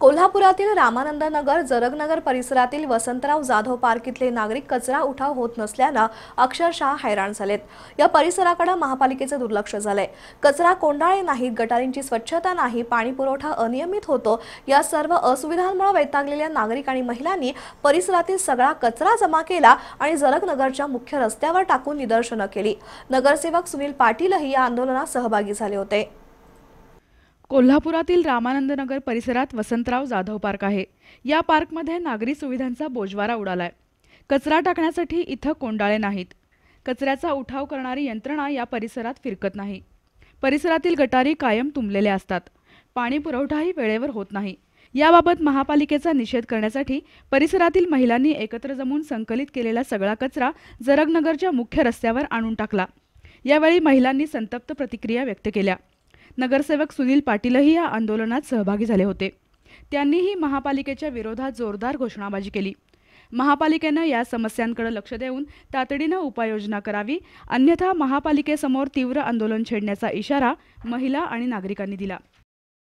कोल्हापुरातील रामानंद नगर जरगनगर परिसरातील वसंतराव जाधव पार्क इथले नागरिक कचरा उठाव होत नसल्यानं अक्षरशः हैराण झालेत या परिसराकडे महापालिकेचं दुर्लक्ष झालंय कचरा कोंडाळे नाहीत गटारींची स्वच्छता नाही पाणी पुरवठा अनियमित होतो या सर्व असुविधांमुळे वैतागलेल्या नागरिक आणि महिलांनी परिसरातील सगळा कचरा जमा केला आणि जरगनगरच्या मुख्य रस्त्यावर टाकून निदर्शनं केली नगरसेवक सुनील पाटीलही या आंदोलनात सहभागी झाले होते कोल्हापुरातील रामानंदनगर परिसरात वसंतराव जाधव पार्क आहे या पार्कमध्ये नागरी सुविधांचा बोजवारा उडालाय कचरा टाकण्यासाठी इथं कोंडाळे नाहीत कचऱ्याचा उठाव करणारी यंत्रणा या परिसरात फिरकत नाही परिसरातील गटारी कायम तुंबलेल्या असतात पाणी पुरवठाही वेळेवर होत नाही याबाबत महापालिकेचा निषेध करण्यासाठी परिसरातील महिलांनी एकत्र जमून संकलित केलेला सगळा कचरा जरगनगरच्या मुख्य रस्त्यावर आणून टाकला यावेळी महिलांनी संतप्त प्रतिक्रिया व्यक्त केल्या नगरसेवक सुनील पाटीलही या आंदोलनात सहभागी झाले होते त्यांनीही महापालिकेच्या विरोधात जोरदार घोषणाबाजी केली महापालिकेनं या समस्यांकडे लक्ष देऊन तातडीनं उपाययोजना करावी अन्यथा महापालिकेसमोर तीव्र आंदोलन छेडण्याचा इशारा महिला आणि नागरिकांनी दिला